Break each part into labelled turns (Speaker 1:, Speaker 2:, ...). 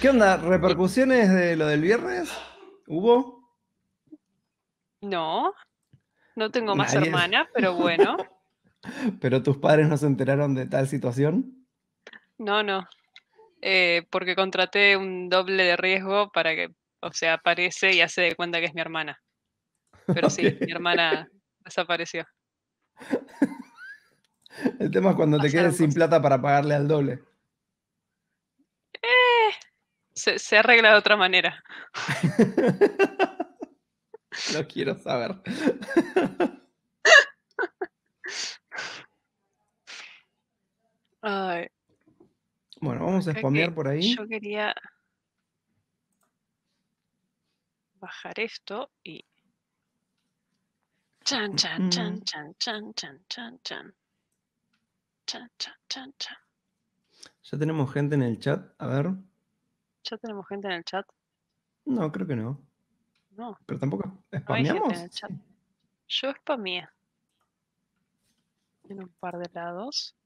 Speaker 1: ¿Qué onda? ¿Repercusiones de lo del viernes? ¿Hubo? No,
Speaker 2: no tengo más hermana, pero bueno.
Speaker 1: ¿Pero tus padres no se enteraron de tal situación?
Speaker 2: No, no. Eh, porque contraté un doble de riesgo para que, o sea, aparece y hace de cuenta que es mi hermana. Pero sí, mi hermana desapareció.
Speaker 1: El tema es cuando te quedes sin plata para pagarle al doble
Speaker 2: se, se arregla de otra manera.
Speaker 1: Lo quiero saber. Bueno, vamos a spamear por ahí. Yo
Speaker 2: quería bajar esto y. Ya
Speaker 1: tenemos gente en el chat. A ver.
Speaker 2: ¿Ya tenemos gente en el chat?
Speaker 1: No, creo que no. No. Pero tampoco. ¿Spameamos? No
Speaker 2: sí. Yo spameé. En un par de lados.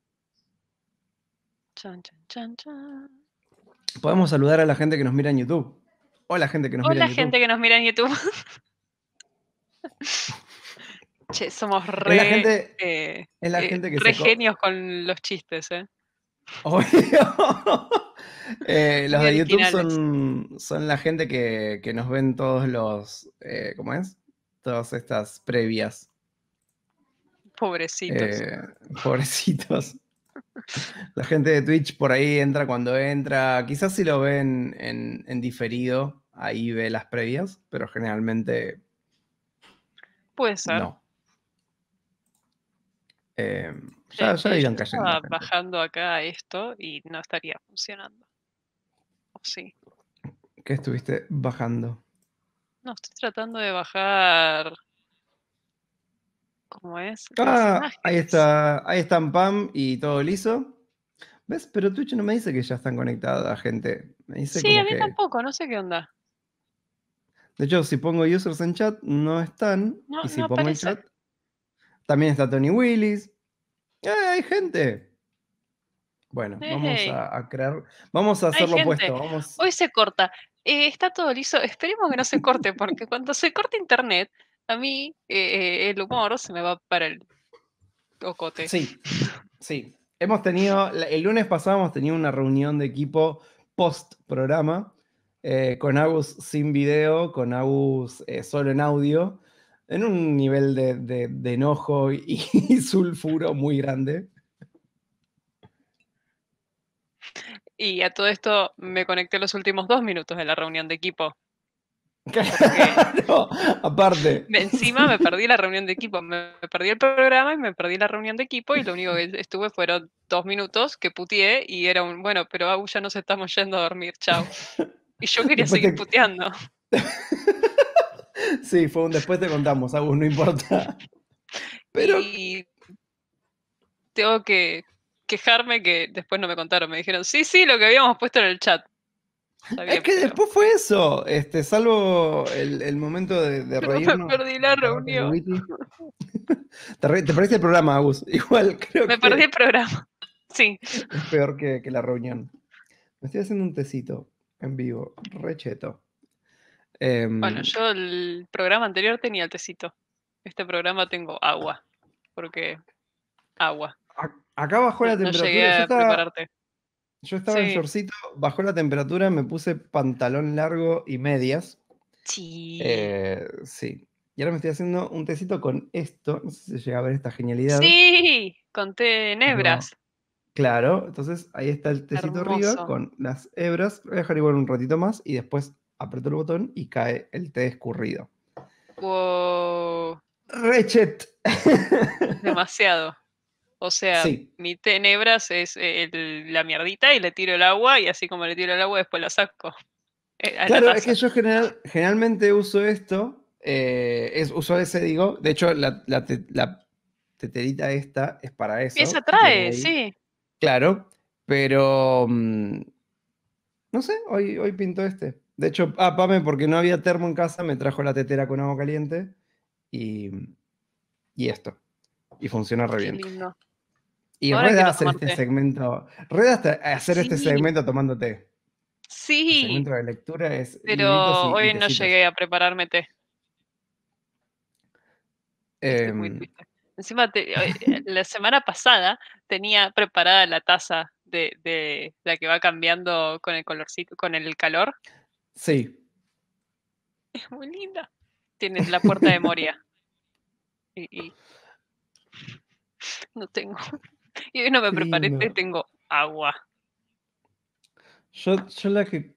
Speaker 2: Chan, chan, chan, chan.
Speaker 1: Podemos saludar a la gente que nos mira en YouTube. Hola, gente que nos mira en YouTube. gente
Speaker 2: que nos mira en YouTube. che, somos re, es la eh, eh, gente, que re genios con los chistes, ¿eh? Obvio.
Speaker 1: Eh, los de YouTube son, la gente que, nos ven todos los. Eh, ¿Cómo es? Todas estas previas.
Speaker 2: Pobrecitos. Eh,
Speaker 1: pobrecitos. La gente de Twitch por ahí entra cuando entra. Quizás si lo ven en, diferido, ahí ve las previas, pero generalmente.
Speaker 2: Puede ser. No.
Speaker 1: ya, Estaba
Speaker 2: bajando acá esto y no estaría funcionando sí.
Speaker 1: ¿Qué estuviste bajando?
Speaker 2: No, estoy tratando de bajar. ¿Cómo es? Ah,
Speaker 1: ahí está, ahí están Pam y todo liso. ¿Ves? Pero Twitch no me dice que ya están conectadas, gente. sí, a mí
Speaker 2: tampoco, no sé qué onda.
Speaker 1: De hecho, si pongo users en chat, no están. No, si pongo chat, también está Tony Willis. ¡Eh, hay gente! Bueno, vamos a, crear, vamos a hacerlo puesto.
Speaker 2: Hoy se corta. Eh, está todo liso. Esperemos que no se corte, porque cuando se corta internet, a mí eh, el humor se me va para el
Speaker 1: cocote. Sí, sí. Hemos tenido, el lunes pasado hemos tenido una reunión de equipo post programa, eh, con Agus sin video, con Agus solo en audio, en un nivel de, enojo y sulfuro muy grande.
Speaker 2: Y a todo esto me conecté los últimos dos minutos de la reunión de equipo.
Speaker 1: no, aparte.
Speaker 2: Encima me perdí la reunión de equipo, me perdí el programa y me perdí la reunión de equipo y lo único que estuve fueron dos minutos que puteé y era un, bueno, pero Agus ya nos estamos yendo a dormir, chao. Y yo quería seguir puteando.
Speaker 1: sí, fue un después te contamos, Agus, no importa.
Speaker 2: Pero... Y tengo que quejarme que después no me contaron. Me dijeron, sí, sí, lo que habíamos puesto en el chat.
Speaker 1: es que después fue eso, este, salvo el, momento de, de reírnos. Me
Speaker 2: perdí la reunión.
Speaker 1: Te, perdiste el programa, Agus. Igual
Speaker 2: creo Me perdí el programa. Sí.
Speaker 1: Es peor que, la reunión. Me estoy haciendo un tecito en vivo, recheto. Em, bueno, yo
Speaker 2: el programa anterior tenía el tecito. Este programa tengo agua, porque agua. Ah,
Speaker 1: Acá bajó la temperatura. yo estaba, prepararte. en shortcito, bajó la temperatura, me puse pantalón largo y medias.
Speaker 2: Sí. Eh,
Speaker 1: sí. Y ahora me estoy haciendo un tecito con esto. No sé si se llega a ver esta genialidad.
Speaker 2: Sí, con té en hebras.
Speaker 1: Claro, entonces ahí está el tecito arriba con las hebras. voy a dejar igual un ratito más y después aprieto el botón y cae el té escurrido.
Speaker 2: Wow. Rechet. Demasiado. O sea, mi tenebras es eh, la mierdita y le tiro el agua y así como le tiro el agua después la saco. Eh, claro, es que
Speaker 1: yo generalmente uso esto, eh, es, uso ese, digo, de hecho la, teterita esta es para eso. Esa trae, sí. Claro, pero mm, no sé, hoy, hoy pinto este. De hecho, ah, porque no había termo en casa, me trajo la tetera con agua caliente y, y esto. Y funciona re bien. Y Ahora hacer este segmento. ruedas hacer este segmento tomándote. Sí. segmento de lectura es. Pero hoy no llegué
Speaker 2: a prepararme té.
Speaker 1: Em,
Speaker 2: Encima, eh, eh, la semana pasada tenía preparada la taza de, la que va cambiando con el colorcito, con el calor. Sí. Es muy linda. tienes la puerta de Moria. y, no tengo hoy no me preparé, tengo agua.
Speaker 1: Yo, la que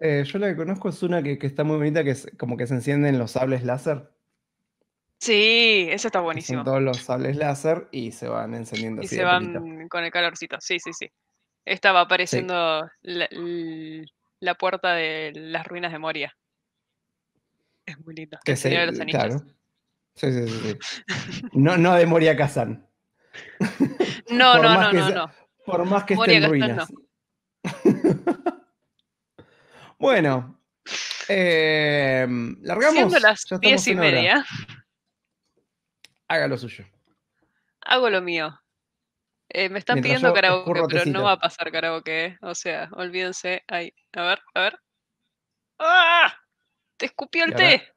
Speaker 1: eh, yo la conozco es una que, está muy bonita, que es como que se encienden los sables láser.
Speaker 2: Sí, eso está buenísimo. todos
Speaker 1: los sables láser y se van encendiendo. Y se van
Speaker 2: con el calorcito, sí, sí, sí. Estaba apareciendo la, puerta de las ruinas de Moria. Es muy linda. Claro.
Speaker 1: Sí, sí, sí. no, no de Moria Kazan.
Speaker 2: No, no, no, no, no.
Speaker 1: Por más que esté ruinas. bueno, em, largamos. Siendo las diez y media. lo suyo.
Speaker 2: Hago lo mío. Eh, me están pidiendo karaoke, pero no va a pasar karaoke. Eh. O sea, olvídense. A ver, a ver. ¡Ah! ¡Te escupió el té!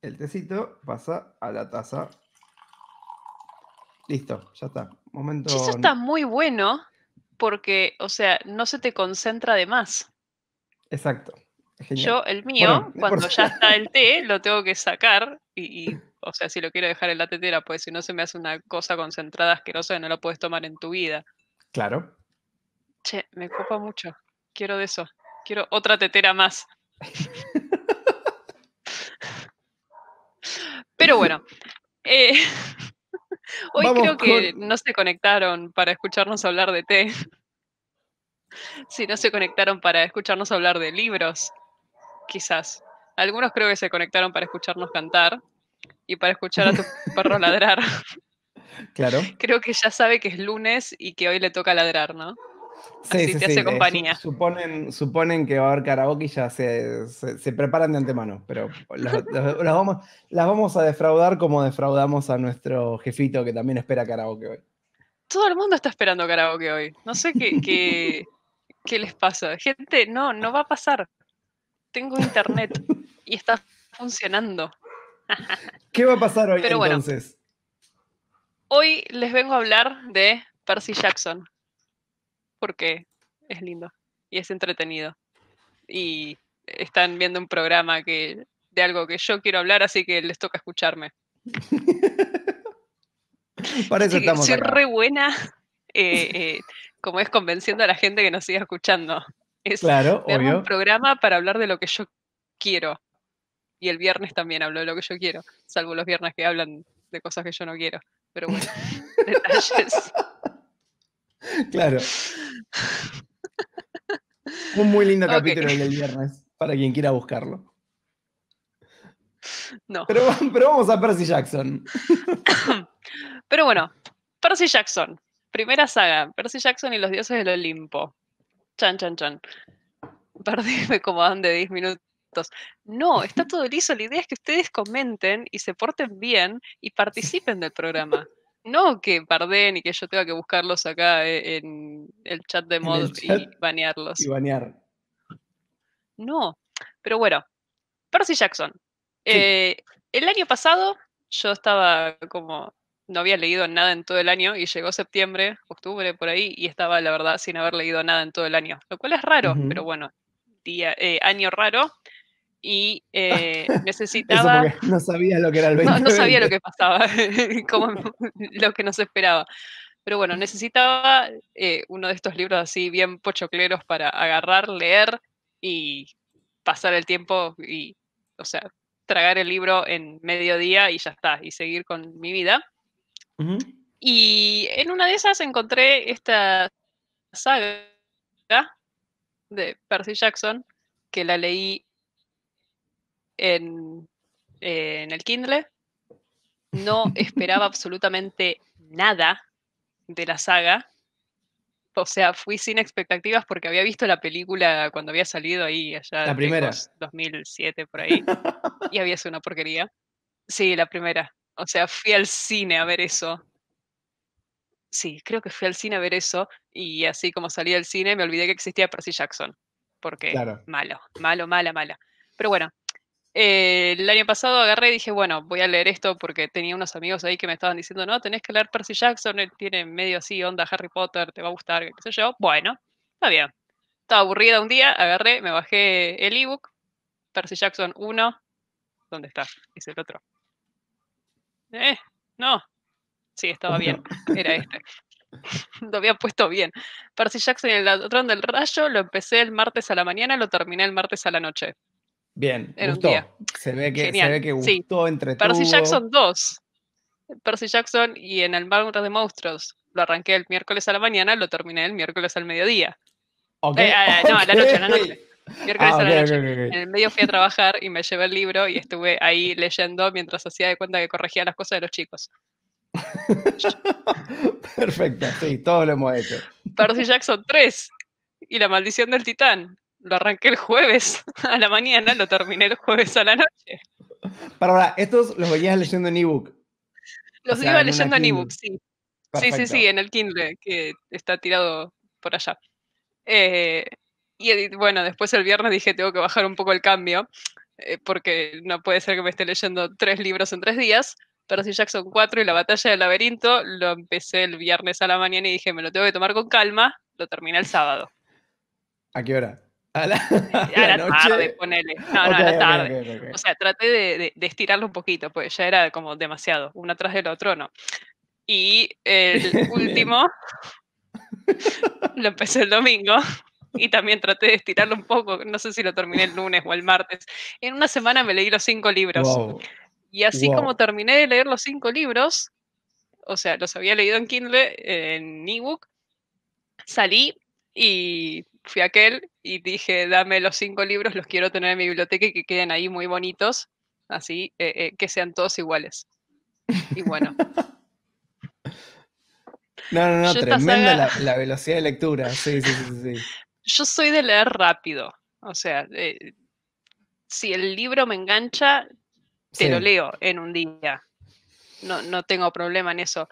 Speaker 1: El tecito pasa a la taza Listo, ya está. Momento. Eso está
Speaker 2: muy bueno porque, o sea, no se te concentra de más.
Speaker 1: Exacto. Yo, el mío, cuando ya
Speaker 2: está el té, lo tengo que sacar y, o sea, si lo quiero dejar en la tetera, pues si no se me hace una cosa concentrada asquerosa que no lo puedes tomar en tu vida. Claro. Che, me copa mucho. Quiero de eso. Quiero otra tetera más. Pero bueno, eh, Hoy creo que no se conectaron para escucharnos hablar de té. si no se conectaron para escucharnos hablar de libros, quizás. Algunos creo que se conectaron para escucharnos cantar y para escuchar a tu perro ladrar. Claro. Creo que ya sabe que es lunes y que hoy le toca ladrar, ¿no?
Speaker 1: Sí, hace compañía. Suponen, suponen que va a haber karaoke y ya se, preparan de antemano, pero vamos, las vamos a defraudar como defraudamos a nuestro jefito que también espera karaoke hoy.
Speaker 2: Todo el mundo está esperando karaoke hoy. No sé qué, qué, les pasa. Gente, no, no va a pasar. Tengo internet y está funcionando.
Speaker 1: ¿Qué va a pasar hoy entonces?
Speaker 2: hoy les vengo a hablar de Percy Jackson porque es lindo y es entretenido. Y están viendo un programa que, de algo que yo quiero hablar, así que les toca escucharme.
Speaker 1: Parece eso estamos soy re
Speaker 2: buena, eh, eh, como es convenciendo a la gente que nos siga escuchando. Es claro, un programa para hablar de lo que yo quiero. Y el viernes también hablo de lo que yo quiero, salvo los viernes que hablan de cosas que yo no quiero. Pero bueno, detalles.
Speaker 1: Claro. Un muy lindo capítulo el viernes, para quien quiera buscarlo. No. Pero, vamos a Percy Jackson.
Speaker 2: Pero bueno, Percy Jackson, primera saga, Percy Jackson y los dioses del Olimpo. Chan, chan, chan. Perdíme como dan de 10 minutos. No, está todo liso. La idea es que ustedes comenten y se porten bien y participen del programa. No que parden y que yo tenga que buscarlos acá eh, en el chat de mod y banearlos. Y banear. No, pero bueno, Percy Jackson. Eh, el año pasado yo estaba como, no había leído nada en todo el año y llegó septiembre, octubre por ahí y estaba la verdad sin haber leído nada en todo el año, lo cual es raro, pero bueno, día, eh, año raro, y eh, necesitaba...
Speaker 1: no sabía lo que era el 2020. No, sabía lo que
Speaker 2: pasaba, como lo que nos esperaba. Pero bueno, necesitaba eh, uno de estos libros así bien pochocleros para agarrar, leer y pasar el tiempo y, o sea, tragar el libro en mediodía y ya está, y seguir con mi vida. Y en una de esas encontré esta saga de Percy Jackson, que la leí eh, en, el Kindle. No esperaba absolutamente nada de la saga. O sea, fui sin expectativas porque había visto la película cuando había salido ahí, allá. en 2007, por ahí. y había sido una porquería. Sí, la primera. O sea, fui al cine a ver eso. Sí, creo que fui al cine a ver eso. Y así como salí del cine, me olvidé que existía Percy Jackson. Porque malo, malo, mala, mala. Pero bueno, eh, el año pasado agarré y dije, bueno, voy a leer esto porque tenía unos amigos ahí que me estaban diciendo, no, tenés que leer Percy Jackson, él tiene medio así, onda Harry Potter, te va a gustar, qué sé yo. Bueno, está bien. Estaba aburrida un día, agarré, me bajé el ebook, Percy Jackson 1, ¿dónde está? Es el otro. Eh, no. Sí, estaba bien, era este. lo había puesto bien. Percy Jackson y el ladrón del rayo lo empecé el martes a la mañana, lo terminé el martes a la noche.
Speaker 1: Bien, gustó. Se ve que, se ve que gustó entre todos. Percy Jackson
Speaker 2: 2. Percy Jackson y en el mar de Monstruos. Lo arranqué el miércoles a la mañana, lo terminé el miércoles al mediodía.
Speaker 1: Okay. Eh, ah, no, a la noche, a la noche.
Speaker 2: Miércoles a ah, la noche. En el medio fui a trabajar y me llevé el libro y estuve ahí leyendo mientras hacía de cuenta que corregía las cosas de los chicos.
Speaker 1: Perfecto, sí, todo lo hemos hecho. Percy
Speaker 2: Jackson 3 y la maldición del titán lo arranqué el jueves a la mañana, lo terminé el jueves a la noche.
Speaker 1: Para ahora, estos los veías leyendo en ebook. Los iba leyendo en ebook, sí. Sí, sí, sí, en
Speaker 2: el Kindle, que está tirado por allá. Eh, y bueno, después el viernes dije, tengo que bajar un poco el cambio, eh, porque no puede ser que me esté leyendo tres libros en tres días. pero si Jackson 4 y la batalla del laberinto lo empecé el viernes a la mañana y dije, me lo tengo que tomar con calma, lo terminé el sábado.
Speaker 1: ¿A qué hora? A la, tarde,
Speaker 2: ponele. No, no, a la tarde. o sea, traté de, estirarlo un poquito, pues ya era como demasiado, uno atrás del otro, ¿no? Y el último lo empecé el domingo y también traté de estirarlo un poco, no sé si lo terminé el lunes o el martes. En una semana me leí los cinco libros. Y así como terminé de leer los cinco libros, o sea, los había leído en Kindle, en ebook, salí y fui a aquel y dije, dame los cinco libros, los quiero tener en mi biblioteca y que queden ahí muy bonitos, así eh, eh, que sean todos iguales. Y bueno.
Speaker 1: No, no, no, tremenda la, velocidad de lectura. Sí, sí, sí, sí.
Speaker 2: Yo soy de leer rápido. O sea, eh, si el libro me engancha,
Speaker 1: te lo leo
Speaker 2: en un día. No, no tengo problema en eso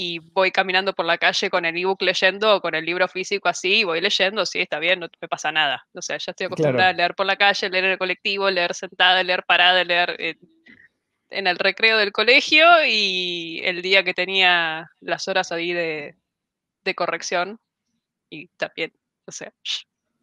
Speaker 2: y voy caminando por la calle con el ebook leyendo o con el libro físico así, y voy leyendo, sí, está bien, no me pasa nada. O sea, ya estoy acostumbrada a leer por la calle, leer en el colectivo, leer sentada, leer parada, leer en, el recreo del colegio y el día que tenía las horas ahí de, de corrección y también, o sea,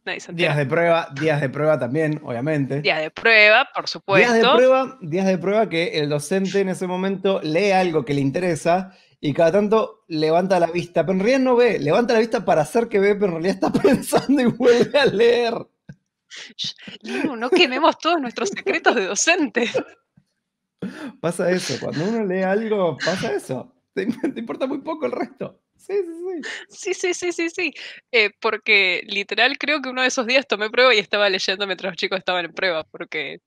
Speaker 2: nadie se Días de prueba,
Speaker 1: días de prueba también, obviamente. Días
Speaker 2: de prueba, por supuesto. Días de prueba,
Speaker 1: días de prueba que el docente en ese momento lee algo que le interesa y cada tanto levanta la vista, pero en realidad no ve, levanta la vista para hacer que ve, pero en realidad está pensando y vuelve a leer.
Speaker 2: No, no quememos todos nuestros secretos de docente.
Speaker 1: Pasa eso, cuando uno lee algo, pasa eso. Te, importa muy
Speaker 2: poco el resto. Sí, sí, sí. Sí, sí, sí, sí, eh, porque literal creo que uno de esos días tomé prueba y estaba leyendo mientras los chicos estaban en prueba, porque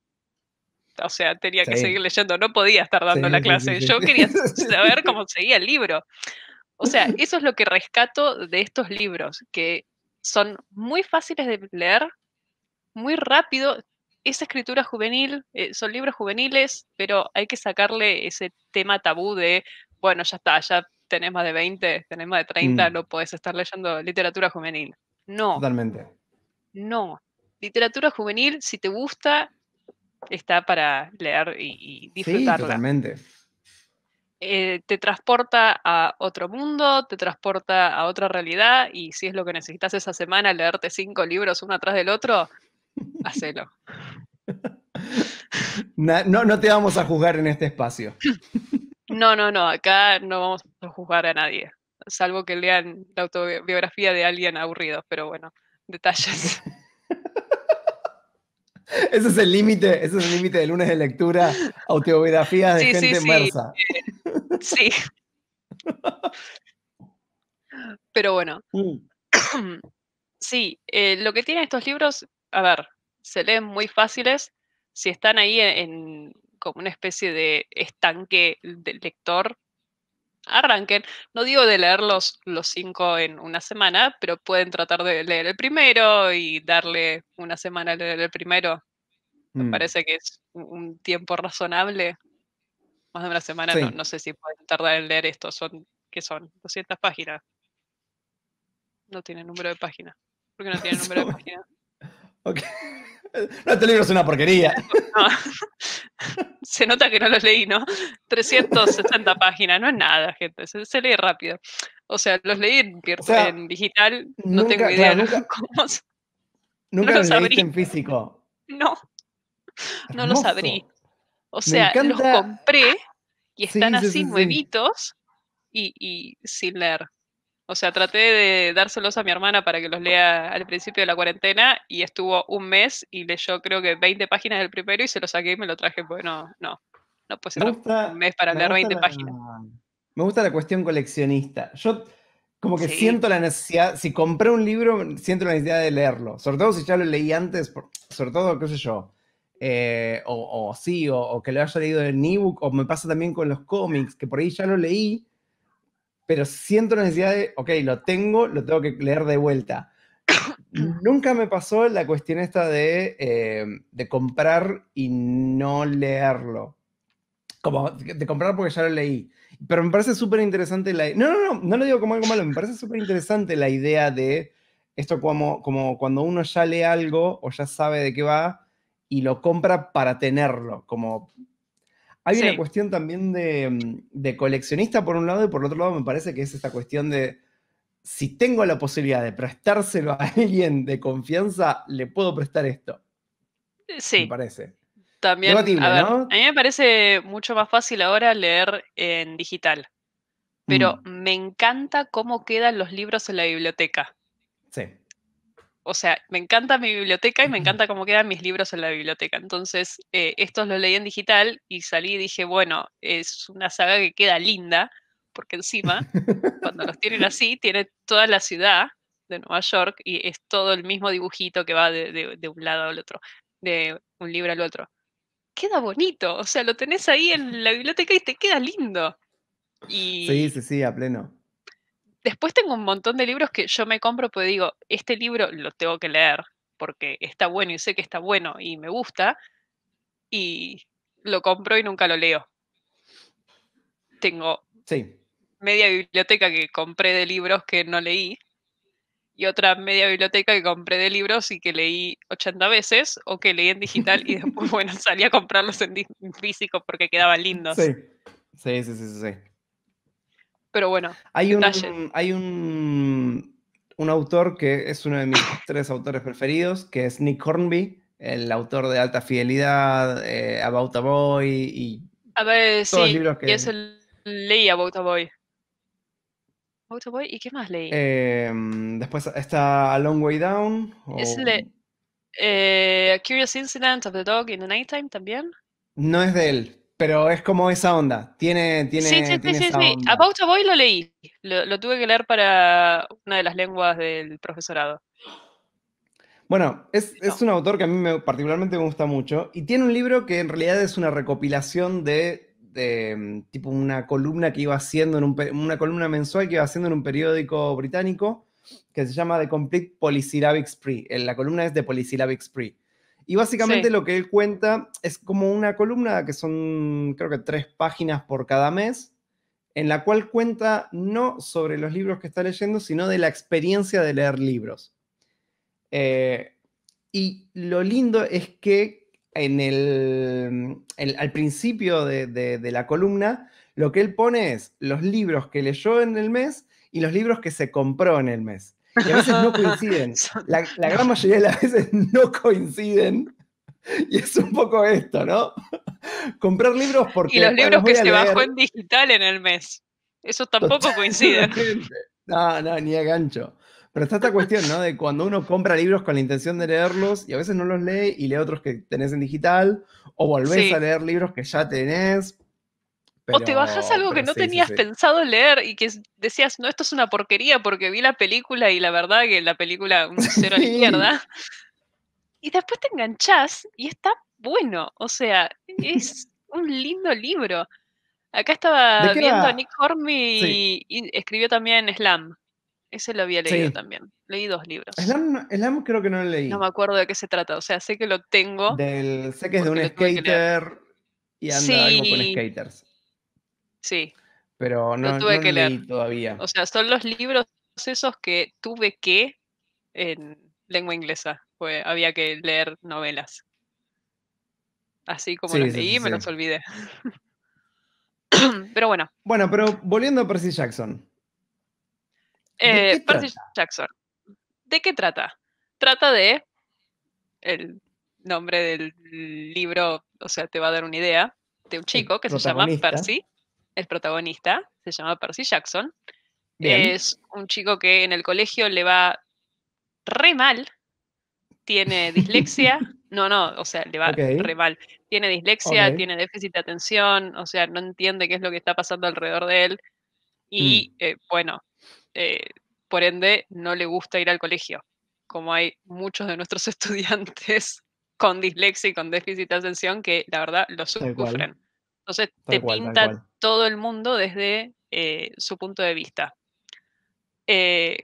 Speaker 2: o sea, tenía que seguir leyendo, no podía estar dando la clase, yo quería saber cómo seguía el libro. O sea, eso es lo que rescato de estos libros, que son muy fáciles de leer, muy rápido, es escritura juvenil, eh, son libros juveniles, pero hay que sacarle ese tema tabú de, bueno, ya está, ya tenés más de 20, tenés más de 30, mm. no podés estar leyendo literatura juvenil. No. Totalmente. No. Literatura juvenil, si te gusta, está para leer y, y disfrutarla. Sí, totalmente. Eh, te transporta a otro mundo, te transporta a otra realidad y si es lo que necesitas esa semana, leerte cinco libros uno atrás del otro, hacelo.
Speaker 1: No, no, te vamos a juzgar en este espacio.
Speaker 2: No, no, no, acá no vamos a juzgar a nadie, salvo que lean la autobiografía de alguien aburrido, pero bueno, detalles.
Speaker 1: Ese es el límite, es el límite de lunes de lectura, autobiografía de gente
Speaker 2: sí, Sí. Pero bueno. Mm. Sí, eh, lo que tienen estos libros, a ver, se leen muy fáciles. Si están ahí en, como una especie de estanque de lector, arranquen. No digo de leer los, cinco en una semana, pero pueden tratar de leer el primero y darle una semana a leer el primero. Me mm. parece que es un tiempo razonable. Más de una semana, no, sé si pueden tardar en leer esto. Son, ¿Qué son? 200 páginas. No tiene número de páginas. ¿Por qué no tiene número de páginas?
Speaker 1: No, este libro es una porquería.
Speaker 2: Se nota que no los leí, ¿no? 360 páginas, no es nada, gente. Se, lee rápido. O sea, los leí en, digital, no tengo idea. nunca, cómo
Speaker 1: nunca los, en físico. No, no los abrí.
Speaker 2: O sea, los compré y están así nuevitos y sin leer. O sea, traté de dárselos a mi hermana para que los lea al principio de la cuarentena y estuvo un mes y leyó creo que 20 páginas del primero y se lo saqué y me lo traje, pues no, no, no puede ser un mes para leer 20 páginas.
Speaker 1: Me gusta la cuestión coleccionista. Yo como que siento la necesidad, si compré un libro, siento la necesidad de leerlo, sobre todo si ya lo leí antes, sobre todo, qué sé yo, eh, o, o, sí, o, o, que lo haya leído en ebook, o me pasa también con los cómics, que por ahí ya lo leí pero siento la necesidad de, ok, lo tengo, lo tengo que leer de vuelta. Nunca me pasó la cuestión esta eh, de, comprar y no leerlo. Como de comprar porque ya lo leí. Pero me parece súper interesante la... No, no, no, no lo digo como algo malo, me parece súper interesante la idea de esto como, como cuando uno ya lee algo o ya sabe de qué va y lo compra para tenerlo, como hay una cuestión también mm, de, coleccionista por un lado y por otro lado me parece que es esta cuestión de si tengo la posibilidad de prestárselo a alguien de confianza, le puedo prestar esto. Eh, sí. Me parece.
Speaker 2: También, a, mí me parece mucho más fácil ahora leer en digital, pero mm. me encanta cómo quedan los libros en la biblioteca. Sí o sea, me encanta mi biblioteca y me encanta cómo quedan mis libros en la biblioteca. Entonces, eh, estos los leí en digital y salí y dije, bueno, es una saga que queda linda, porque encima, cuando los tienen así, tiene toda la ciudad de Nueva York y es todo el mismo dibujito que va de, un lado al otro, de un libro al otro. Queda bonito, o sea, lo tenés ahí en la biblioteca y te queda lindo.
Speaker 1: Sí, sí, sí, a pleno.
Speaker 2: Después tengo un montón de libros que yo me compro porque digo, este libro lo tengo que leer porque está bueno y sé que está bueno y me gusta, y lo compro y nunca lo leo. Tengo media biblioteca que compré de libros que no leí y otra media biblioteca que compré de libros y que leí 80 veces o que leí en digital y después, bueno, salí a comprarlos en físico porque quedaban lindos. sí,
Speaker 1: sí, sí. sí. Pero bueno, hay un, hay un, un autor que es uno de mis tres autores preferidos, que es Nick Hornby, el autor de Alta Fidelidad, eh, About a Boy y
Speaker 2: todos los libros que... Y leí About a Boy. About a Boy, ¿y qué más leí?
Speaker 1: Em, después está A Long Way Down. O... Es de,
Speaker 2: eh, a Curious Incident of the Dog in the Nighttime también.
Speaker 1: No es de él, pero es como esa onda. Tiene, tiene, sí, sí, sí, sí. A
Speaker 2: Boy lo leí. Lo, tuve que leer para una de las lenguas del profesorado.
Speaker 1: Bueno, es, un autor que a mí me, particularmente me gusta mucho. Y tiene un libro que en realidad es una recopilación de, mm, tipo una columna que iba haciendo en un, una columna mensual que iba haciendo en un periódico británico que se llama The Complete Polysyllabic Spree. Eh, la columna es The Polysyllabic Spree y básicamente lo que él cuenta es como una columna que son creo que tres páginas por cada mes, en la cual cuenta no sobre los libros que está leyendo, sino de la experiencia de leer libros. Eh, y lo lindo es que en el, al principio de la columna, lo que él pone es los libros que leyó en el mes y los libros que se compró en el mes. Y a veces no coinciden. La, gran mayoría de las veces no coinciden. Y es un poco esto, ¿no? Comprar libros porque... Y los libros que se bajó en
Speaker 2: digital en el mes. Eso tampoco coincide.
Speaker 1: No, no, ni a gancho. Pero está esta cuestión, ¿no? De cuando uno compra libros con la intención de leerlos y a veces no los lee y lee otros que tenés en digital o volvés a leer libros que ya tenés o te bajas algo que no tenías
Speaker 2: pensado leer y que decías, no, esto es una porquería porque vi la película y la verdad que la película un cero a la izquierda. Y después te enganchas y está bueno. O sea, es un lindo libro. Acá estaba viendo a Nick Hormy y, escribió también Slam. Ese lo había leído también. Leí dos libros.
Speaker 1: Slam, creo que no lo leí. No me
Speaker 2: acuerdo de qué se trata. O sea, sé que lo tengo.
Speaker 1: Del, sé que es de un skater
Speaker 2: y anda con skaters. Sí.
Speaker 1: Pero no, tuve que leer. todavía. O
Speaker 2: sea, son los libros esos que tuve que en lengua inglesa. Pues había que leer novelas. Así como leí, me los olvidé. pero bueno.
Speaker 1: Bueno, pero volviendo a Percy Jackson.
Speaker 2: Eh, Percy Jackson. ¿De qué trata? Trata de el nombre del libro, o sea, te va a dar una idea, de un chico que se llama Percy el protagonista, se llama Percy Jackson. Es un chico que en el colegio le va re mal, tiene dislexia, no, no, o sea, le va re mal, tiene dislexia, tiene déficit de atención, o sea, no entiende qué es lo que está pasando alrededor de él y mm. eh, bueno, eh, por ende no le gusta ir al colegio, como hay muchos de nuestros estudiantes con dislexia y con déficit de atención que la verdad lo sufren. Entonces te pinta todo el mundo desde eh, su punto de vista. Eh,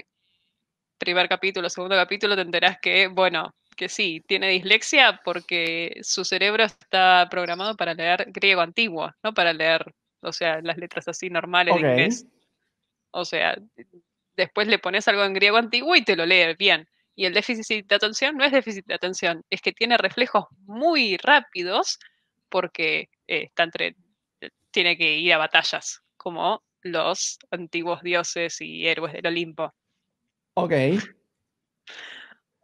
Speaker 2: primer capítulo, segundo capítulo, te enterás que, bueno, que sí, tiene dislexia porque su cerebro está programado para leer griego antiguo, no para leer, o sea, las letras así normales okay. de inglés. O sea, después le pones algo en griego antiguo y te lo lees bien. Y el déficit de atención no es déficit de atención, es que tiene reflejos muy rápidos porque eh, tiene que ir a batallas, como los antiguos dioses y héroes del Olimpo. Ok.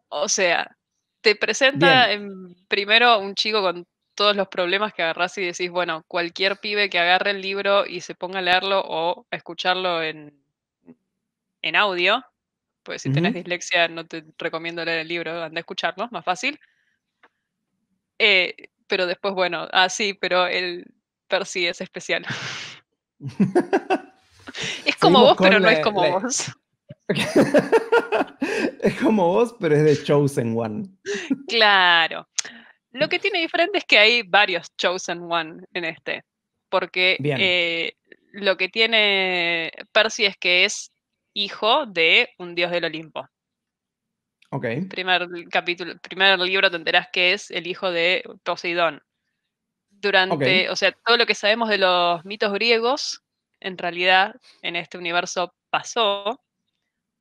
Speaker 2: O sea, te presenta en, primero un chico con todos los problemas que agarrás y decís, bueno, cualquier pibe que agarre el libro y se ponga a leerlo o a escucharlo en, audio, pues si tenés dislexia no te recomiendo leer el libro, anda a escucharlo, más fácil. Eh, pero después, bueno, ah, sí, pero el Percy es especial. es
Speaker 1: como vos, pero no es como vos. es como vos, pero es de Chosen One.
Speaker 2: Claro. Lo que tiene diferente es que hay varios Chosen One en este, porque eh, lo que tiene Percy es que es hijo de un dios del Olimpo. Okay. Primer capítulo, primer libro te enterás que es el hijo de Poseidón. Durante, o sea, todo lo que sabemos de los mitos griegos, en realidad en este universo pasó.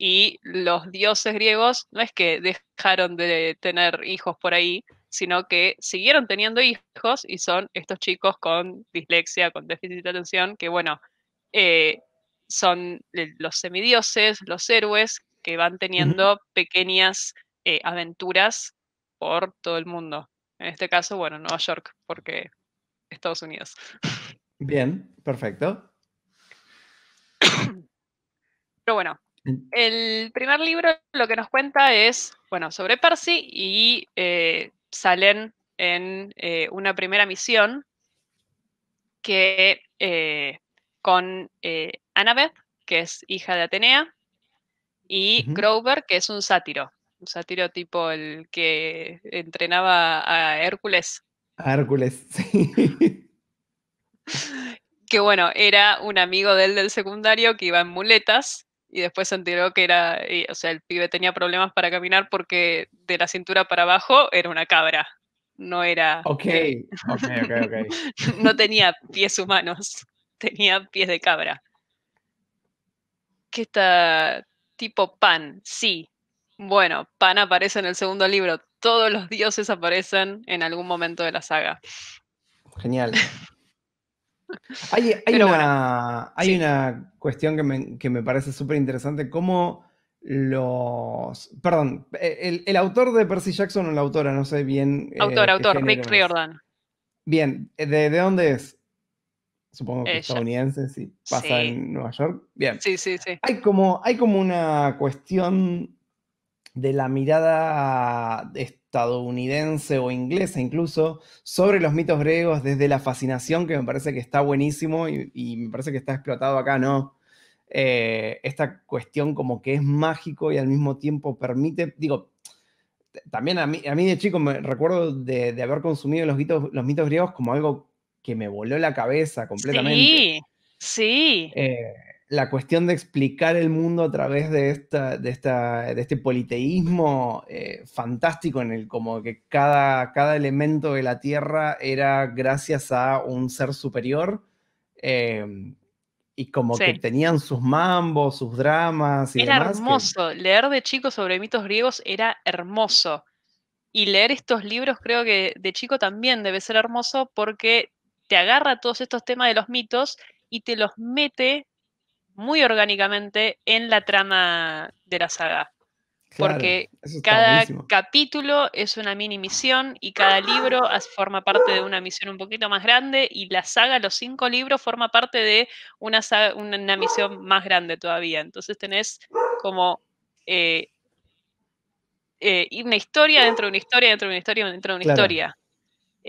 Speaker 2: Y los dioses griegos no es que dejaron de tener hijos por ahí, sino que siguieron teniendo hijos y son estos chicos con dislexia, con déficit de atención, que bueno, eh, son eh, los semidioses, los héroes, que van teniendo pequeñas eh, aventuras por todo el mundo. En este caso, bueno, Nueva York, porque Estados Unidos.
Speaker 1: Bien, perfecto.
Speaker 2: Pero bueno, el primer libro lo que nos cuenta es, bueno, sobre Percy y eh, salen en eh, una primera misión que con Annabeth, que es hija de Atenea, y Grover, que es un sátiro, un sátiro tipo el que entrenaba a Hércules.
Speaker 1: A Hércules, sí.
Speaker 2: que bueno, era un amigo de él del secundario que iba en muletas y después se enteró que era, eh, o sea, el pibe tenía problemas para caminar porque de la cintura para abajo era una cabra, no era... Ok, okay
Speaker 1: ok, ok, no
Speaker 2: tenía pies humanos, tenía pies de cabra. Que está, Tipo Pan, sí. Bueno, Pan aparece en el segundo libro. Todos los dioses aparecen en algún momento de la saga.
Speaker 1: Genial. Hay, una, cuestión que me, parece súper interesante, cómo los... Perdón, e, el, autor de Percy Jackson o la autora, no sé bien. Eh, autor, autor, Rick Riordan. Bien, ¿de, dónde es? supongo que estadounidense sí y pasa en Nueva York. Bien. Sí, sí, sí. Hay como, hay como una cuestión de la mirada estadounidense o inglesa incluso sobre los mitos griegos desde la fascinación que me parece que está buenísimo y, me parece que está explotado acá, ¿no? Eh, esta cuestión como que es mágico y al mismo tiempo permite, digo, también a mí, a mí de chico me recuerdo de, de haber consumido los mitos, los mitos griegos como algo que me voló la cabeza completamente. Sí,
Speaker 2: sí. Eh,
Speaker 1: la cuestión de explicar el mundo a través de, esta, esta, de este politeísmo eh, fantástico en el como que cada, cada elemento de la Tierra era gracias a un ser superior em, y como que tenían sus mambos, sus dramas. Y era hermoso,
Speaker 2: leer de chico sobre mitos griegos era hermoso. Y leer estos libros creo que de chico también debe ser hermoso porque te agarra todos estos temas de los mitos y te los mete muy orgánicamente en la trama de la saga. porque cada capítulo es una mini misión y cada libro forma parte de una misión un poquito más grande y la saga, los cinco libros, forma parte de una, una, misión más grande todavía. Entonces tenés como eh, eh, una historia dentro de una historia, dentro de una historia, dentro de una historia.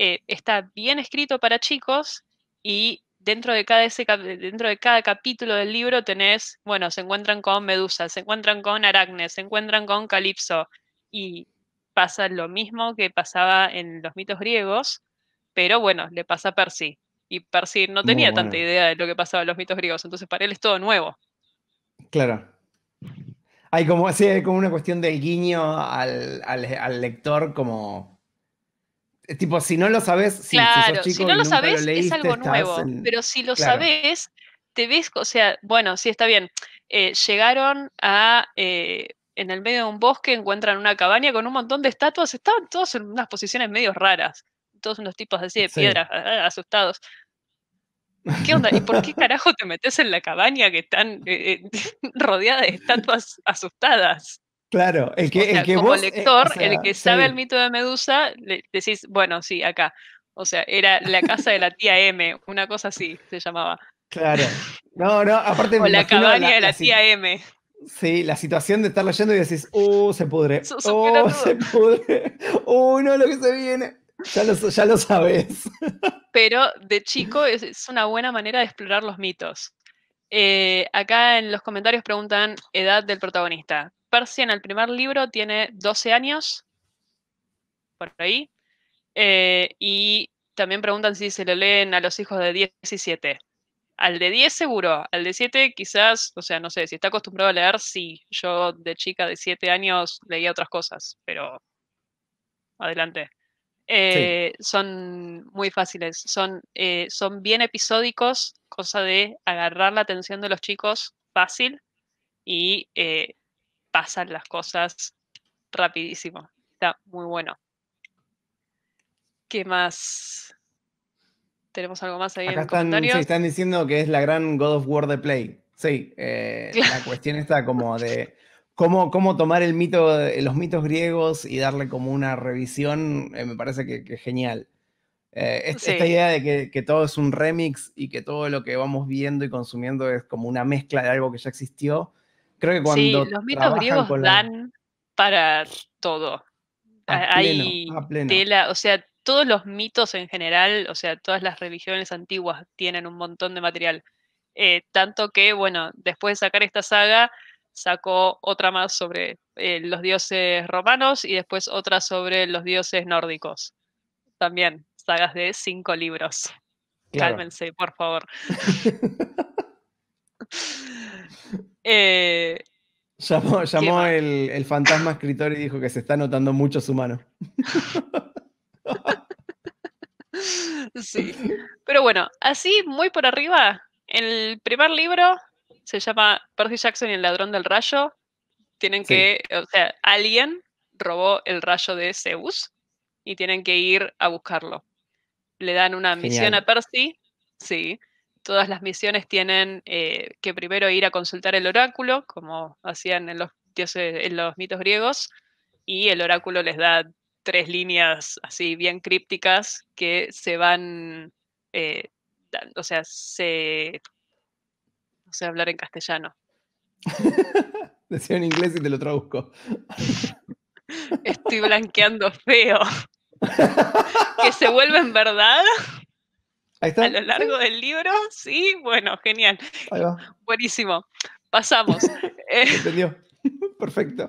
Speaker 2: Eh, está bien escrito para chicos y dentro de, cada dentro de cada capítulo del libro tenés, bueno, se encuentran con Medusa, se encuentran con Aracne, se encuentran con Calipso y pasa lo mismo que pasaba en los mitos griegos, pero bueno, le pasa a Percy. Y Percy no tenía tanta idea de lo que pasaba en los mitos griegos, entonces para él es todo nuevo.
Speaker 1: Claro. Hay como, como una cuestión del guiño al lector como eh, tipo, si no lo sabes, si, no lo sabes, es algo nuevo. Pero si lo sabes,
Speaker 2: te ves, o sea, bueno, sí, está bien. Eh, llegaron a, eh, en el medio de un bosque, encuentran una cabaña con un montón de estatuas, estaban todos en unas posiciones medio raras, todos unos tipos así de piedras, ah, ah, asustados. ¿Qué onda? ¿Y por qué carajo te metes en la cabaña que están rodeadas de estatuas asustadas?
Speaker 1: Claro, el que, como eh, lector, el que sabe el mito
Speaker 2: de Medusa, decís, bueno, sí, acá. O sea, era la casa de la tía M, una cosa así se llamaba.
Speaker 1: Claro. No, no, aparte O la cabaña de
Speaker 2: la, tía M.
Speaker 1: Sí, la situación de estar leyendo y decís, uh, se pudre, oh, se pudre, uh, no, lo que se viene. Ya lo, sabes.
Speaker 2: Pero de chico es, una buena manera de explorar los mitos. Eh, acá en los comentarios preguntan edad del protagonista. Percy en el primer libro tiene 12 años, por ahí, eh, y también preguntan si se lo leen a los hijos de 17. Al de 10 seguro, al de 7 quizás, o sea, no sé, si está acostumbrado a leer, sí. Yo de chica de 7 años leía otras cosas, pero adelante. Eh, son muy fáciles, son, eh, son bien episódicos, cosa de agarrar la atención de los chicos fácil y pasan las cosas rapidísimo. Está muy bueno. ¿Qué más? ¿Tenemos algo más ahí en el Están, están
Speaker 1: diciendo que es la gran God of War de Play. Sí, eh, la cuestión está como de cómo, cómo tomar el mito, eh, los mitos griegos y darle como una revisión, eh, me parece que, es genial. Esta idea de que, que, todo es un remix y que todo lo que vamos viendo y consumiendo es como una mezcla de algo que ya existió, cuando. Sí, los mitos griegos dan
Speaker 2: para todo.
Speaker 1: Ah, hay tela,
Speaker 2: o sea, todos los mitos en general, o sea, todas las religiones antiguas tienen un montón de material. Eh, tanto que, bueno, después de sacar esta saga, sacó otra más sobre eh, los dioses romanos y después otra sobre los dioses nórdicos. También, sagas de cinco libros.
Speaker 1: Cálmense,
Speaker 2: por favor. Eh,
Speaker 1: llamó, el, fantasma escritor y dijo que se está notando mucho su mano.
Speaker 2: sí. Pero bueno, así muy por arriba, el primer libro se llama Percy Jackson y el ladrón del rayo. Tienen que, o sea, alguien robó el rayo de Zeus y tienen que ir a buscarlo. Le dan una misión a Percy, sí, todas las misiones tienen eh, que primero ir a consultar el oráculo, como hacían en los, mitos griegos, y el oráculo les da tres líneas así bien crípticas que se van, eh, o sea, se... No sé hablar en castellano.
Speaker 1: Decía en inglés y te lo traduzco.
Speaker 2: Estoy blanqueando feo. que se vuelven verdad.
Speaker 1: A lo largo
Speaker 2: del libro, sí, bueno, genial. Buenísimo. Pasamos. Eh.
Speaker 1: Entendió. Perfecto.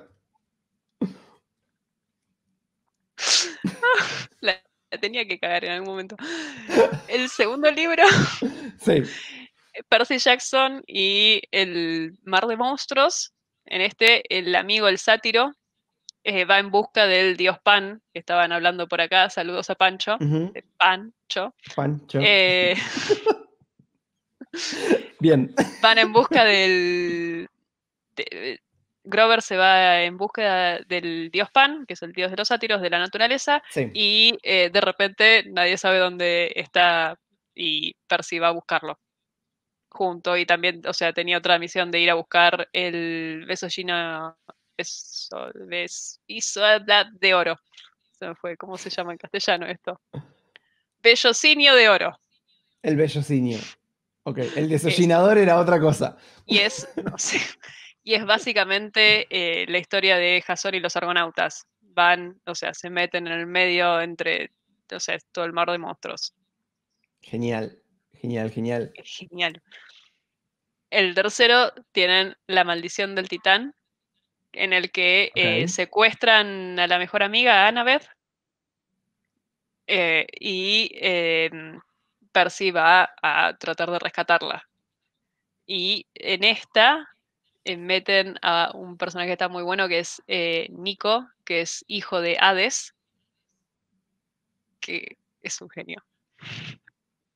Speaker 2: La, tenía que cagar en algún momento. El segundo libro. Eh, Percy Jackson y El Mar de Monstruos. En este, el amigo, el sátiro, eh, va en busca del dios Pan, que estaban hablando por acá, saludos a Pancho, eh, Pancho. Pancho. Eh, Bien. Van en busca del... Grover se va en busca del dios Pan, que es el dios de los sátiros, de la naturaleza, y de repente nadie sabe dónde está y Percy va a buscarlo junto y también, o sea, tenía otra misión de ir a buscar el beso chino de oro. Se fue, ¿cómo se llama en castellano esto? Bellocinio de oro.
Speaker 1: El bellocinio. Ok, el desollinador era otra cosa.
Speaker 2: Y es, y es básicamente eh, la historia de Jasón y los argonautas. Van, o sea, se meten en el medio entre, o sea, todo el mar de monstruos.
Speaker 1: Genial, genial, genial.
Speaker 2: Genial. El tercero tienen la maldición del titán, en el que eh, secuestran a la mejor amiga, Annabeth, eh, y em, Percy va a tratar de rescatarla. Y en esta eh, meten a un personaje que está muy bueno, que es Nico, que es hijo de Hades, que es un genio.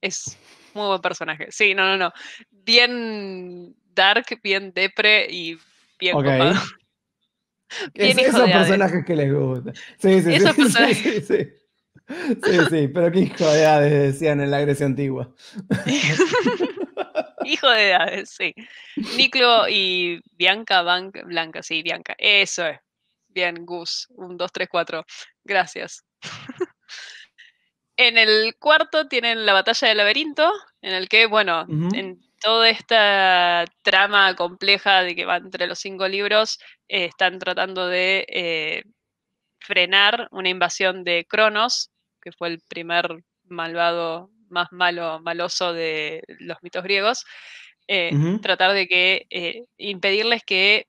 Speaker 2: Es muy buen personaje. Sí, no, no, no. Bien dark, bien depre y bien cómodo esos personajes
Speaker 1: que les gusta. Sí, sí, esos sí, Sí, sí, sí, sí, pero qué hijo de Hades decían en la Grecia antigua.
Speaker 2: hijo de Hades, sí. Niclo y Bianca Bank, Blanca, sí, Bianca. Eso es. Bien, Gus. Un, dos, tres, cuatro. Gracias. En el cuarto tienen la batalla del laberinto, en el que, bueno, en toda esta trama compleja de que va entre los cinco libros, eh, están tratando de eh, frenar una invasión de Cronos, que fue el primer malvado, más malo, maloso de los mitos griegos, eh, tratar de que impedirles que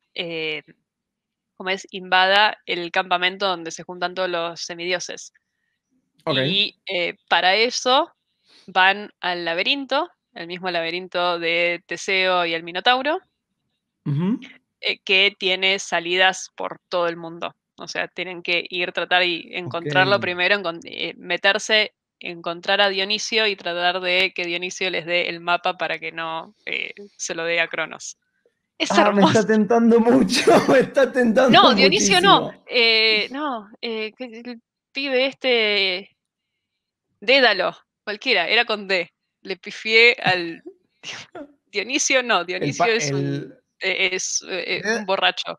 Speaker 2: como es, invada el campamento donde se juntan todos los semidioses. Y para eso van al laberinto, el mismo laberinto de Teseo y el Minotauro, eh, que tiene salidas por todo el mundo. O sea, tienen que ir, tratar y encontrarlo primero, eh, meterse, encontrar a Dionisio y tratar de que Dionisio les dé el mapa para que no eh, se lo dé a Cronos.
Speaker 1: ah, me está tentando mucho, me está tentando No, Dionisio no.
Speaker 2: no, el pibe este. Dédalo, cualquiera, era con D le pifié al... Dionisio no, Dionisio es, e, eh, un, borracho.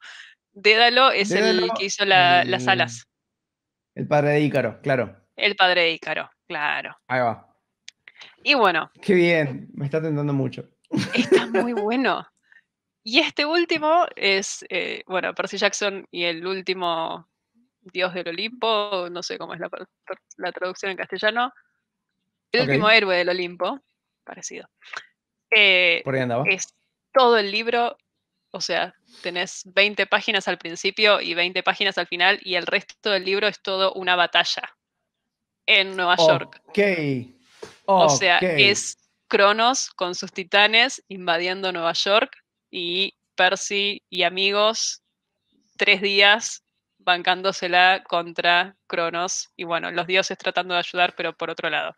Speaker 2: Dédalo es el que hizo las alas.
Speaker 1: El padre de Ícaro, claro.
Speaker 2: El padre de Ícaro, claro. Ahí va. Y bueno.
Speaker 1: Qué bien, me está tentando mucho.
Speaker 2: Está muy bueno. Y este último es, eh, bueno, Percy Jackson y el último dios del Olimpo, no sé cómo es la traducción en castellano,
Speaker 1: el último héroe
Speaker 2: del Olimpo, parecido. Eh, por Es todo el libro, o sea, tenés 20 páginas al principio y 20 páginas al final, y el resto del libro es todo una batalla en Nueva York.
Speaker 1: O sea, es
Speaker 2: Cronos con sus titanes invadiendo Nueva York y Percy y amigos tres días bancándosela contra Cronos y bueno, los dioses tratando de ayudar, pero por otro lado.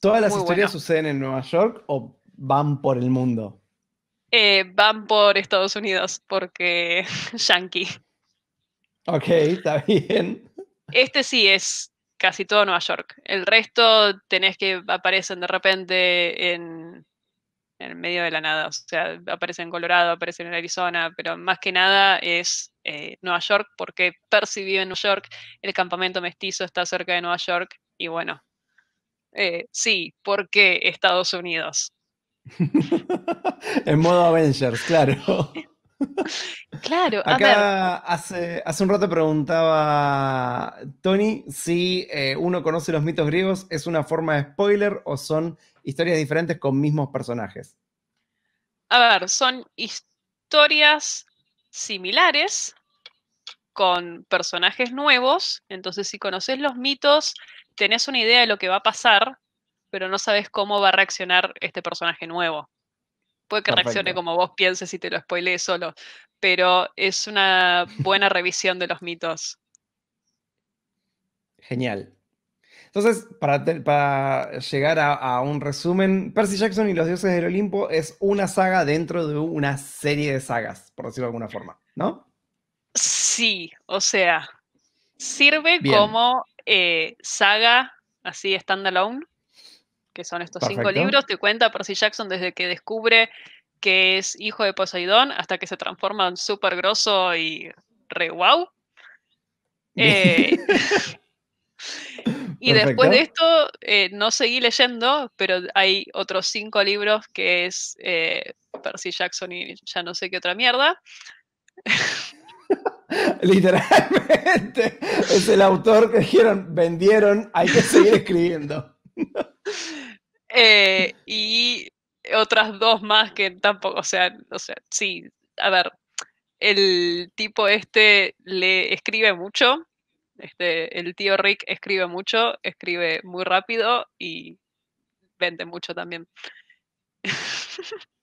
Speaker 1: ¿Todas las historias suceden en Nueva York o van por el mundo?
Speaker 2: Eh, van por Estados Unidos, porque yankee.
Speaker 1: Ok, está bien.
Speaker 2: Este sí es casi todo Nueva York. El resto tenés que aparecen de repente en, medio de la nada. O sea, aparecen en Colorado, aparecen en Arizona, pero más que nada es eh, Nueva York, porque Percy vive en Nueva York, el campamento mestizo está cerca de Nueva York, y bueno, eh, sí, sí, porque Estados Unidos.
Speaker 1: en modo Avengers, claro. Claro, a Hace, hace, un rato preguntaba Tony si eh, uno conoce los mitos griegos, ¿es una forma de spoiler o son historias diferentes con mismos personajes?
Speaker 2: A ver, son historias similares con personajes nuevos, entonces si conoces los mitos, tenés una idea de lo que va a pasar, pero no sabes cómo va a reaccionar este personaje nuevo. Puede que reaccione como vos pienses y te lo spoilees solo, pero es una buena revisión de los mitos.
Speaker 1: Genial. Entonces, para, para llegar a, un resumen, Percy Jackson y los dioses del Olimpo es una saga dentro de una serie de sagas, por decirlo de alguna forma, ¿no?
Speaker 2: Sí, o sea, sirve como eh, saga, así standalone, que son estos cinco libros, te cuenta Percy Jackson desde que descubre que es hijo de Poseidón hasta que se transforma en súper grosso y re wow. Eh,
Speaker 1: y después de
Speaker 2: esto, eh, no seguí leyendo, pero hay otros cinco libros que es Percy Jackson y ya no sé qué otra mierda.
Speaker 1: Literalmente es el autor que dijeron, vendieron, hay que seguir escribiendo.
Speaker 2: Eh, y otras dos más que tampoco, o sea, o sea, sí, a ver, el tipo este le escribe mucho, este, el tío Rick escribe mucho, escribe muy rápido y vende mucho también.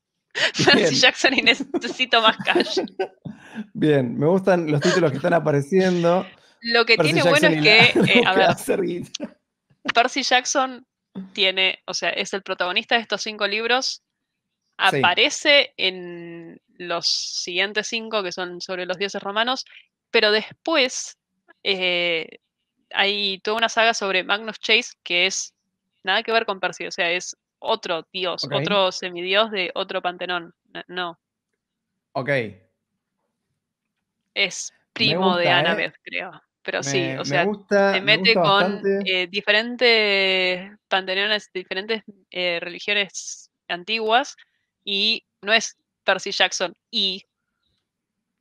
Speaker 2: Percy Jackson y necesito más cash.
Speaker 1: Bien, me gustan los títulos que están apareciendo.
Speaker 2: Lo que tiene bueno es que, eh, Percy Jackson tiene, o sea, es el protagonista de estos cinco libros. Aparece en los siguientes cinco, que son sobre los dioses romanos, pero después eh, hay toda una saga sobre Magnus Chase que es nada que ver con Percy, o sea, es otro dios, otro semidios de otro Pantenón. No. Ok. Es primo de ¿eh? Annabeth, creo.
Speaker 1: Pero sí, o me sea, se mete con
Speaker 2: eh, diferentes pantenones diferentes eh, religiones antiguas y no es Percy Jackson y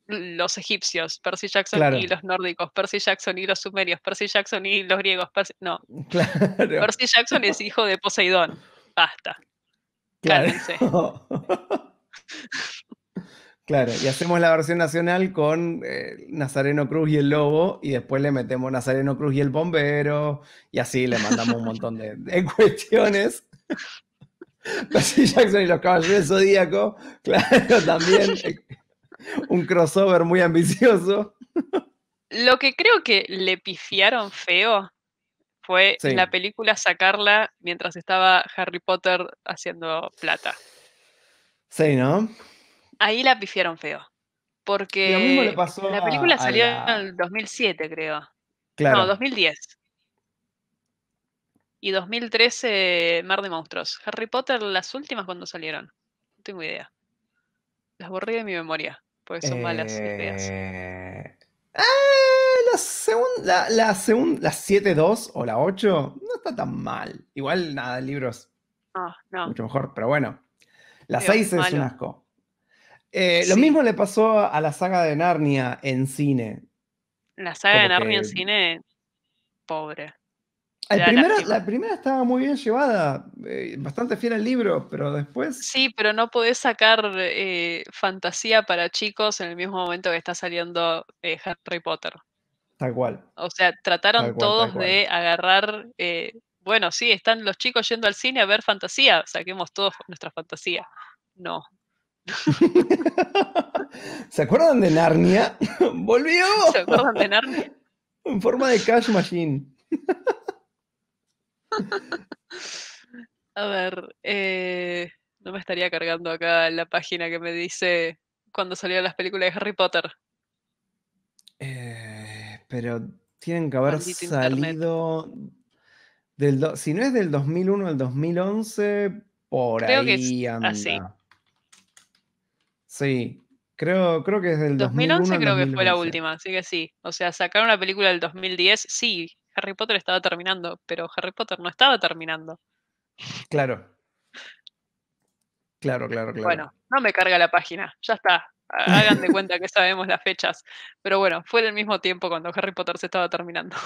Speaker 2: los egipcios, Percy Jackson y los nórdicos, Percy Jackson y los sumerios, Percy Jackson y los griegos, no. Percy Jackson es hijo de Poseidón basta.
Speaker 1: Claro. claro, y hacemos la versión nacional con eh, Nazareno Cruz y el Lobo, y después le metemos Nazareno Cruz y el Bombero, y así le mandamos un montón de, cuestiones. Percy Jackson y los Caballeros Zodíaco, claro, también eh, un crossover muy ambicioso.
Speaker 2: Lo que creo que le pifiaron feo fue la película sacarla mientras estaba Harry Potter haciendo plata. Sí, ¿no? Ahí la pifiaron feo. Porque la película salió en el 2007, creo. Claro. No, 2010. Y 2013, Mar de Monstruos. Harry Potter, las últimas cuando salieron. No tengo idea. Las borré de mi memoria, porque son malas
Speaker 1: ideas la 7 la, o la 8 no está tan mal. Igual nada, libros.
Speaker 2: libro ah, no. Mucho mejor,
Speaker 1: pero bueno. La 6 es un asco. Eh, lo mismo le pasó a la saga de Narnia en cine.
Speaker 2: La saga de Narnia en cine, pobre.
Speaker 1: La primera, estaba muy bien llevada, eh, bastante fiel al libro, pero después.
Speaker 2: Sí, pero no podés sacar eh, fantasía para chicos en el mismo momento que está saliendo Harry Potter. Tal cual. O sea, trataron todos de agarrar, eh, bueno, sí, están los chicos yendo al cine a ver fantasía, saquemos todos nuestra fantasía. No.
Speaker 1: ¿Se acuerdan de Narnia? ¡Volvió!
Speaker 2: ¿Se acuerdan de Narnia?
Speaker 1: en forma de cash machine.
Speaker 2: a ver, eh, no me estaría cargando acá la página que me dice cuando salieron las películas de Harry Potter.
Speaker 1: Eh pero tienen que haber salido del si no es del 2001 al 2011 por ahí que anda. Sí, Creo, creo que es del 2011 creo que fue la última,
Speaker 2: así que sí. O sea, sacar una película del 2010, sí, Harry Potter estaba terminando, pero Harry Potter no estaba terminando.
Speaker 1: Claro. Claro, claro, claro. Bueno,
Speaker 2: no me carga la página, ya está. Hagan de cuenta que sabemos las fechas. Pero bueno, fue en el mismo tiempo cuando Harry Potter se estaba terminando.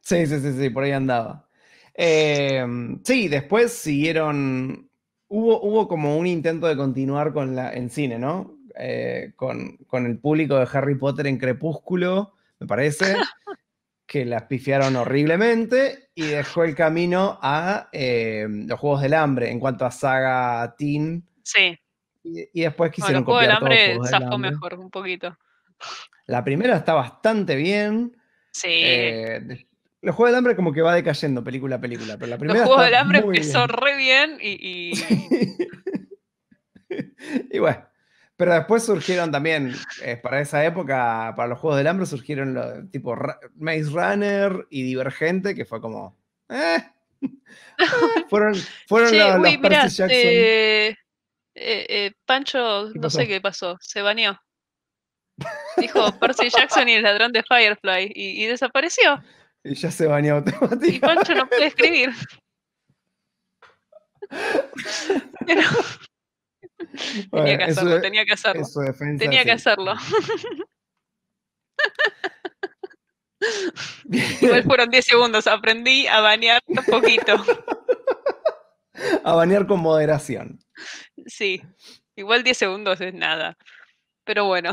Speaker 1: Sí, sí, sí, sí, por ahí andaba. Em, sí, después siguieron. Hubo, hubo como un intento de continuar con la, en cine, ¿no? Eh, con, el público de Harry Potter en Crepúsculo, me parece, que las pifiaron horriblemente y dejó el camino a em, los Juegos del Hambre en cuanto a saga teen. Sí. Y, después quisieron bueno, del hambre, mejor un poquito. La primera está bastante bien. Sí. Eh, los Juegos del Hambre como que va decayendo película a película, pero la primera... Los Juegos del Hambre empezó
Speaker 2: re bien y...
Speaker 1: Y... bueno, pero después surgieron también, eh, para esa época, para los Juegos del Hambre surgieron los, tipo Maze Runner y Divergente, que fue como... fueron los, Percy
Speaker 2: eh, eh, Pancho, no sé qué pasó, se baneó. Dijo Percy Jackson y el ladrón de Firefly y, desapareció.
Speaker 1: Y ya se baneó automáticamente.
Speaker 2: Y Pancho no puede escribir.
Speaker 1: tenía que hacerlo, tenía que hacerlo. tenía que hacerlo.
Speaker 2: Igual fueron 10 segundos, aprendí a banear un poquito.
Speaker 1: A banear con moderación.
Speaker 2: Sí, igual 10 segundos es nada. Pero bueno.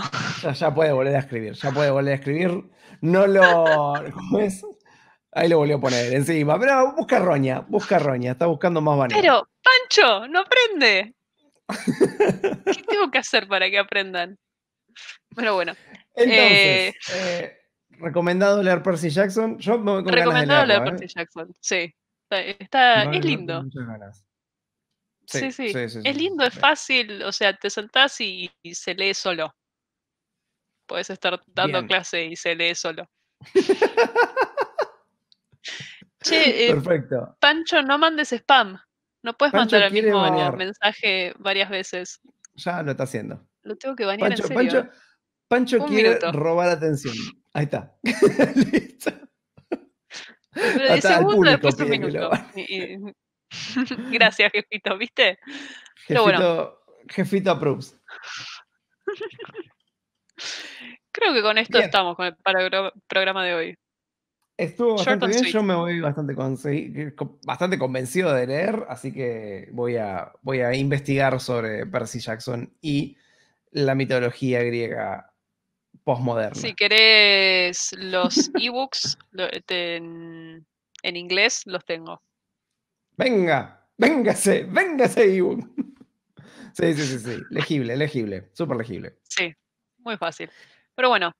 Speaker 1: Ya, puede volver a escribir, ya puede volver a escribir. No lo. Ahí lo volvió a poner encima. Pero busca roña, busca roña, está buscando más banana.
Speaker 2: Pero, Pancho, no aprende. ¿Qué tengo que hacer para que aprendan? Pero bueno. Entonces, eh, eh,
Speaker 1: recomendado leer Percy Jackson. Recomendado leer Percy ¿eh?
Speaker 2: Jackson, sí. Está, es lindo.
Speaker 1: Sí sí, Es lindo, es
Speaker 2: fácil, o sea, te sentás y, se lee solo. Puedes estar dando clase y se lee solo. che, eh,
Speaker 1: Perfecto.
Speaker 2: Pancho, no mandes spam. No puedes mandar el mismo mensaje varias veces.
Speaker 1: Ya lo está haciendo.
Speaker 2: Lo tengo que bañar Pancho, en serio. Pancho,
Speaker 1: Pancho quiere robar atención. Ahí está. Listo.
Speaker 2: Pero segundo después un minuto. Gracias, jefito, ¿viste? Jefito, bueno.
Speaker 1: jefito approves.
Speaker 2: Creo que con esto estamos con el programa
Speaker 1: de hoy. Estuvo bastante bien, yo me voy bastante, bastante convencido de leer, así que voy a, voy a investigar sobre Percy Jackson y la mitología griega postmoderna. Si
Speaker 2: querés los ebooks en inglés, los tengo.
Speaker 1: Venga, véngase, véngase Ivo. Sí, sí, sí, sí. Legible, legible, súper legible.
Speaker 2: Sí, muy fácil. Pero bueno,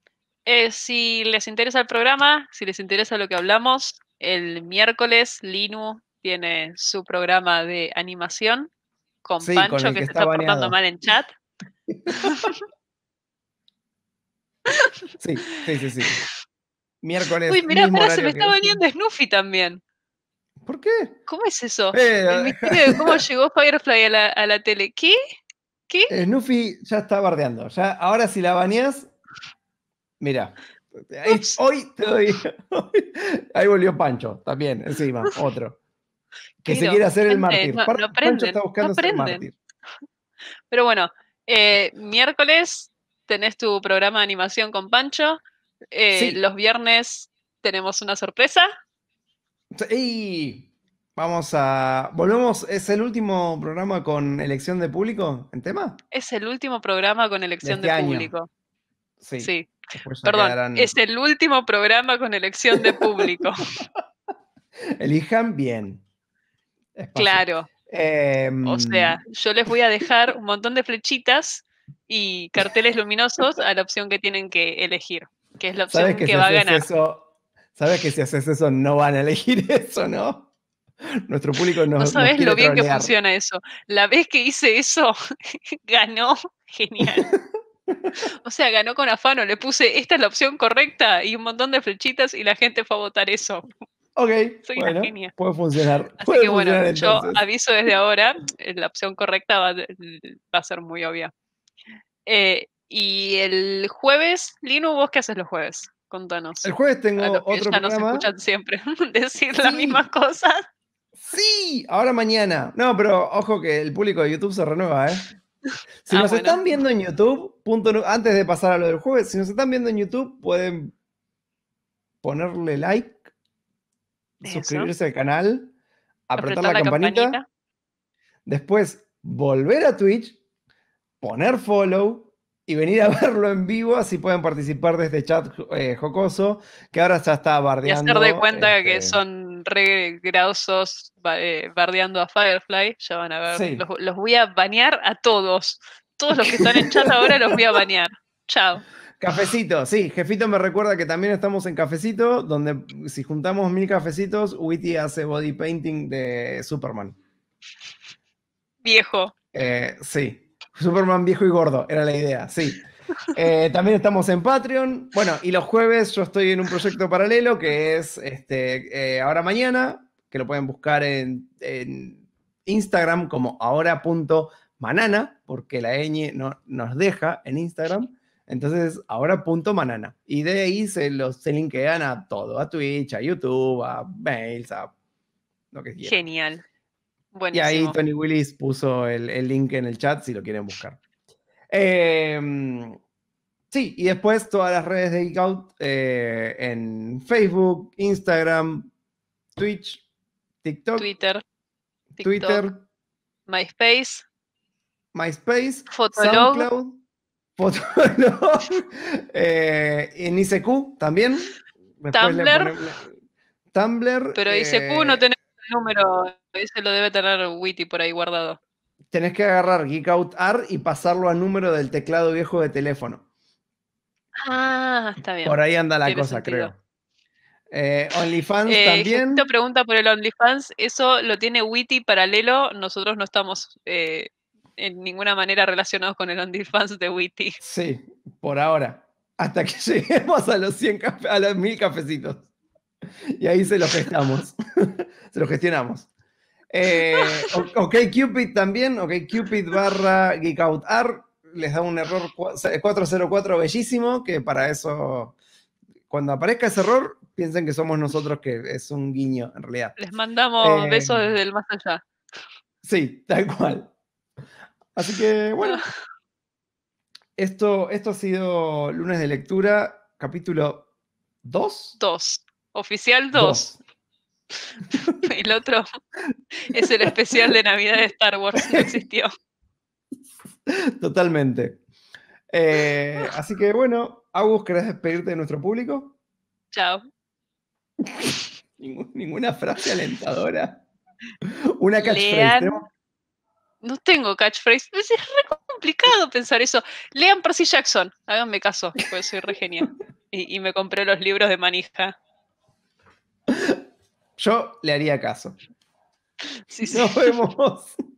Speaker 2: eh, si les interesa el programa, si les interesa lo que hablamos, el miércoles Linu tiene su programa de animación con Pancho que, se está, portando mal en chat.
Speaker 1: Sí, sí, sí, Miércoles. Uy, mira, se me está bañando
Speaker 2: Snuffy también. ¿Por qué? ¿Cómo es eso? Eh, el ah, misterio de cómo llegó Firefly a la, a la tele. ¿Qué? ¿Qué? Snuffy
Speaker 1: eh, ya está bardeando. Ya, ahora si la bañas, mira. hoy te doy. ahí volvió Pancho, también, encima, otro.
Speaker 2: Que se quiere hacer el mártir. No, Pancho está buscando mártir. Pero bueno, eh, miércoles tenés tu programa de animación con Pancho. Los viernes tenemos una sorpresa.
Speaker 1: Y vamos a. Volvemos. ¿Es el último programa con elección de público en tema?
Speaker 2: Es el último programa con elección de, este público.
Speaker 1: Sí. Perdón, es
Speaker 2: el último programa con elección de público.
Speaker 1: Elijan bien. Claro. Em, o sea,
Speaker 2: yo les voy a dejar un montón de flechitas y carteles luminosos a la opción que tienen que elegir, que es la opción que, va a ganar.
Speaker 1: Sabes que si haces eso no van a elegir eso, ¿no? Nuestro público no. No sabes lo bien que funciona
Speaker 2: eso. La vez que hice eso, ganó. Genial. O sea, ganó con afano. Le puse esta es la opción correcta y un montón de flechitas y la gente fue a votar eso.
Speaker 1: Ok. Soy bueno, Puede funcionar. Así que bueno, yo
Speaker 2: aviso desde ahora, eh, la opción correcta va, a ser muy obvia. Eh, y el jueves, Linu, ¿vos qué haces los jueves? Contanos. El jueves
Speaker 1: tengo otro ya nos escuchan
Speaker 2: siempre decir las mismas cosas.
Speaker 1: Sí, ahora mañana. No, pero ojo que el público de YouTube se renueva, ¿eh? Si ah, nos están viendo en YouTube, antes de pasar a lo del jueves, si nos están viendo en YouTube, pueden ponerle like, suscribirse al canal, apretar, la, campanita, después volver a Twitch, poner follow, y venir a verlo en vivo, así pueden participar desde chat eh, jocoso, que ahora ya está bardeando. Y hacer de cuenta
Speaker 2: que este, son re eh, bardeando a Firefly, ya van a ver. Los, voy a banear a todos. Todos los que están en chat ahora los voy a banear. Chao.
Speaker 1: Cafecito, sí, Jefito me recuerda que también estamos en Cafecito, donde si juntamos mil cafecitos, Witty hace body painting de Superman. Viejo. Eh, sí, Superman viejo y gordo, era la idea, sí. Eh, también estamos en Patreon. Bueno, y los jueves yo estoy en un proyecto paralelo que es este, eh, Ahora Mañana, que lo pueden buscar en, Instagram como ahora.manana, porque la ñ no, nos deja en Instagram. Entonces, ahora.manana. Y de ahí se los se linkean a todo, a Twitch, a YouTube, a mails, a lo que
Speaker 2: Genial.
Speaker 1: Y ahí Tony Willis puso el, link en el chat si lo quieren buscar. Em, sí, y después todas las redes de e en Facebook, Instagram, Twitch, TikTok, Twitter, Twitter,
Speaker 2: MySpace,
Speaker 1: MySpace,
Speaker 2: Fotolog,
Speaker 1: eh, en ICQ también. Tumblr, Tumblr. Pero ICQ no eh,
Speaker 2: tiene el número ese lo debe tener Witty por ahí guardado.
Speaker 1: Tenés que agarrar Geekout R y pasarlo al número del teclado viejo de teléfono.
Speaker 2: Ah, está bien. Por ahí anda la cosa, creo.
Speaker 1: Eh, OnlyFans eh, también.
Speaker 2: Te pregunta por el OnlyFans. Eso lo tiene Witty paralelo. Nosotros no estamos eh, en ninguna manera relacionados con el OnlyFans de Witty.
Speaker 1: Sí, por ahora. Hasta que lleguemos a los, 100 a los 1000 cafecitos. Y ahí se lo gestamos. se lo gestionamos. Eh, ok Cupid también, ok Cupid barra geekoutar les da un error 404 bellísimo, que para eso, cuando aparezca ese error, piensen que somos nosotros, que es un guiño en realidad.
Speaker 2: Les mandamos eh, besos desde el más allá.
Speaker 1: Sí, tal cual. Así que bueno, esto, esto ha sido lunes de lectura, capítulo 2.
Speaker 2: 2, oficial 2. El otro es el especial de Navidad de Star Wars que existió.
Speaker 1: Totalmente. Eh, así que bueno, Agus, ¿querés despedirte de nuestro público? Chao. ninguna frase alentadora. Una catchphrase. ¿no?
Speaker 2: tengo catchphrase. Es re complicado pensar eso. Lean Percy Jackson, háganme caso, porque soy re genial. Y, me compré los libros de manija.
Speaker 1: Yo le haría caso. Nos vemos.